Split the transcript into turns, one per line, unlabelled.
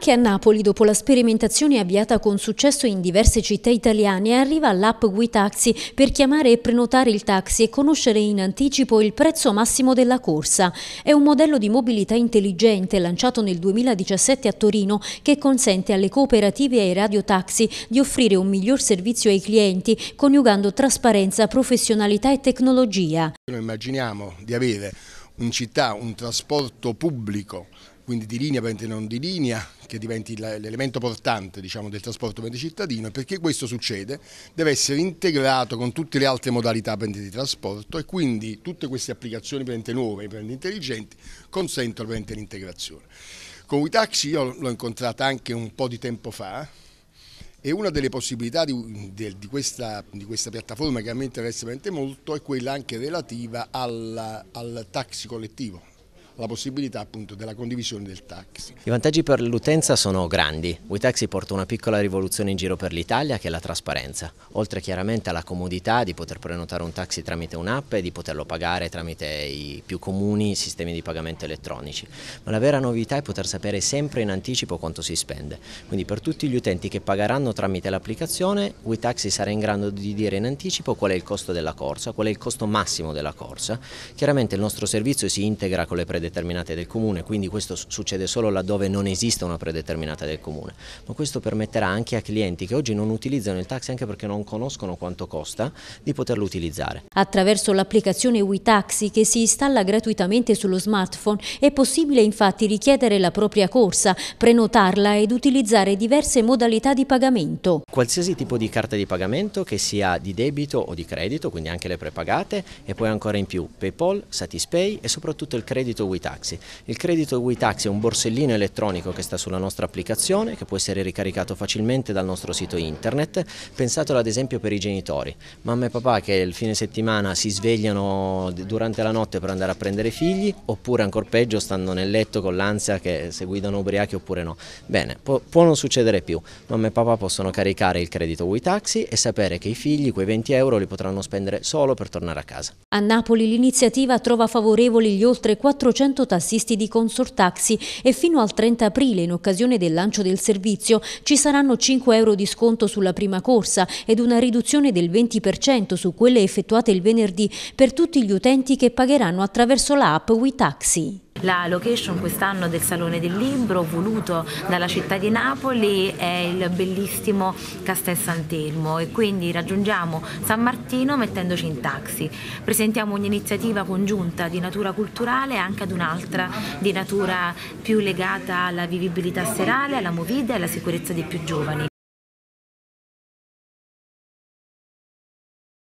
Anche a Napoli, dopo la sperimentazione avviata con successo in diverse città italiane, arriva l'app Guitaxi per chiamare e prenotare il taxi e conoscere in anticipo il prezzo massimo della corsa. È un modello di mobilità intelligente lanciato nel 2017 a Torino che consente alle cooperative e ai radiotaxi di offrire un miglior servizio ai clienti coniugando trasparenza, professionalità e tecnologia.
Noi immaginiamo di avere in città un trasporto pubblico quindi di linea per non di linea, che diventi l'elemento portante diciamo, del trasporto per il cittadino e perché questo succede deve essere integrato con tutte le altre modalità di trasporto e quindi tutte queste applicazioni nuove, e intelligenti consentono l'integrazione. Con i taxi io l'ho incontrata anche un po' di tempo fa, e una delle possibilità di, di, questa, di, questa, piattaforma che a me interessa molto è quella anche relativa al, al taxi collettivo, la possibilità appunto della condivisione del taxi.
I vantaggi per l'utenza sono grandi. WeTaxi porta una piccola rivoluzione in giro per l'Italia che è la trasparenza, oltre chiaramente alla comodità di poter prenotare un taxi tramite un'app e di poterlo pagare tramite i più comuni sistemi di pagamento elettronici. Ma la vera novità è poter sapere sempre in anticipo quanto si spende. Quindi per tutti gli utenti che pagheranno tramite l'applicazione, WeTaxi sarà in grado di dire in anticipo qual è il costo della corsa, qual è il costo massimo della corsa. Chiaramente il nostro servizio si integra con le predeterminazioni predeterminate del comune, quindi questo succede solo laddove non esiste una predeterminata del comune, ma questo permetterà anche a clienti che oggi non utilizzano il taxi anche perché non conoscono quanto costa di poterlo utilizzare.
Attraverso l'applicazione WeTaxi che si installa gratuitamente sullo smartphone è possibile infatti richiedere la propria corsa, prenotarla ed utilizzare diverse modalità di pagamento.
Qualsiasi tipo di carta di pagamento che sia di debito o di credito, quindi anche le prepagate e poi ancora in più PayPal, Satispay e soprattutto il credito WeTaxi WeTaxi. Il credito WeTaxi è un borsellino elettronico che sta sulla nostra applicazione, che può essere ricaricato facilmente dal nostro sito internet, pensatelo ad esempio per i genitori, mamma e papà che il fine settimana si svegliano durante la notte per andare a prendere i figli, oppure ancora peggio stanno nel letto con l'ansia che se guidano ubriachi oppure no. Bene, può, può non succedere più, mamma e papà possono caricare il credito WeTaxi e sapere che i figli quei 20 euro li potranno spendere solo per tornare a casa.
A Napoli l'iniziativa trova favorevoli gli oltre 400 200 tassisti di Consortaxi e fino al 30 aprile, in occasione del lancio del servizio, ci saranno 5 euro di sconto sulla prima corsa ed una riduzione del 20% su quelle effettuate il venerdì per tutti gli utenti che pagheranno attraverso la app WeTaxi.
La location quest'anno del Salone del Libro, voluto dalla città di Napoli, è il bellissimo Castel Sant'Elmo e quindi raggiungiamo San Martino mettendoci in taxi. Presentiamo un'iniziativa congiunta di natura culturale anche ad un'altra di natura più legata alla vivibilità serale, alla movida e alla sicurezza dei più giovani.